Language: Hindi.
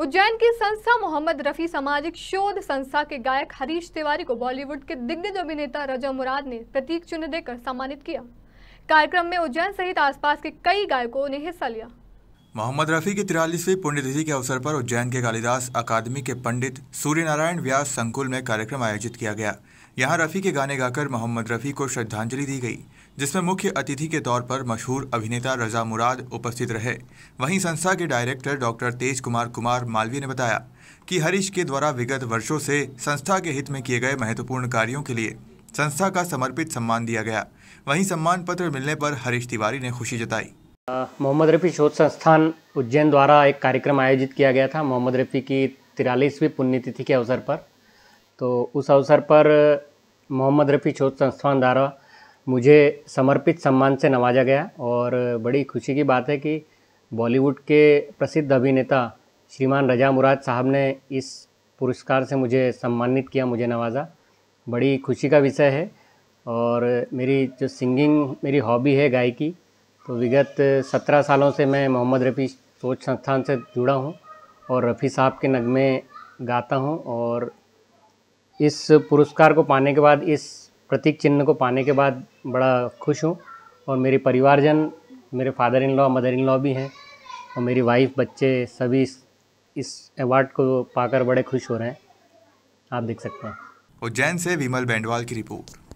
उज्जैन की संस्था मोहम्मद रफ़ी सामाजिक शोध संस्था के गायक हरीश तिवारी को बॉलीवुड के दिग्गज अभिनेता रजा मुराद ने प्रतीक चिन्ह देकर सम्मानित किया कार्यक्रम में उज्जैन सहित आसपास के कई गायकों ने हिस्सा लिया मोहम्मद रफ़ी की तिरालीसवीं पुण्यतिथि के अवसर पर उज्जैन के कालिदास अकादमी के पंडित सूर्य नारायण व्यास संकुल में कार्यक्रम आयोजित किया गया यहाँ रफ़ी के गाने गाकर मोहम्मद रफ़ी को श्रद्धांजलि दी गई जिसमें मुख्य अतिथि के तौर पर मशहूर अभिनेता रजा मुराद उपस्थित रहे वहीं संस्था के डायरेक्टर डॉक्टर तेज कुमार कुमार मालवीय ने बताया कि हरीश के द्वारा विगत वर्षों से संस्था के हित में किए गए महत्वपूर्ण कार्यों के लिए संस्था का समर्पित सम्मान दिया गया वहीं सम्मान पत्र मिलने पर हरीश तिवारी ने खुशी जताई मोहम्मद रफ़ी शोध संस्थान उज्जैन द्वारा एक कार्यक्रम आयोजित किया गया था मोहम्मद रफ़ी की तिरालीसवीं पुण्यतिथि के अवसर पर तो उस अवसर पर मोहम्मद रफ़ी शोध संस्थान द्वारा मुझे समर्पित सम्मान से नवाजा गया और बड़ी खुशी की बात है कि बॉलीवुड के प्रसिद्ध अभिनेता श्रीमान रजा मुराद साहब ने इस पुरस्कार से मुझे सम्मानित किया मुझे नवाजा बड़ी खुशी का विषय है और मेरी जो सिंगिंग मेरी हॉबी है गायकी तो विगत सत्रह सालों से मैं मोहम्मद रफ़ी सोच संस्थान से जुड़ा हूँ और रफ़ी साहब के नगमे गाता हूँ और इस पुरस्कार को पाने के बाद इस प्रतीक चिन्ह को पाने के बाद बड़ा खुश हूँ और मेरे परिवारजन मेरे father in law mother in law भी हैं और मेरी वाइफ बच्चे सभी इस, इस अवार्ड को पाकर बड़े खुश हो रहे हैं आप देख सकते हैं उज्जैन से विमल बैंडवाल की रिपोर्ट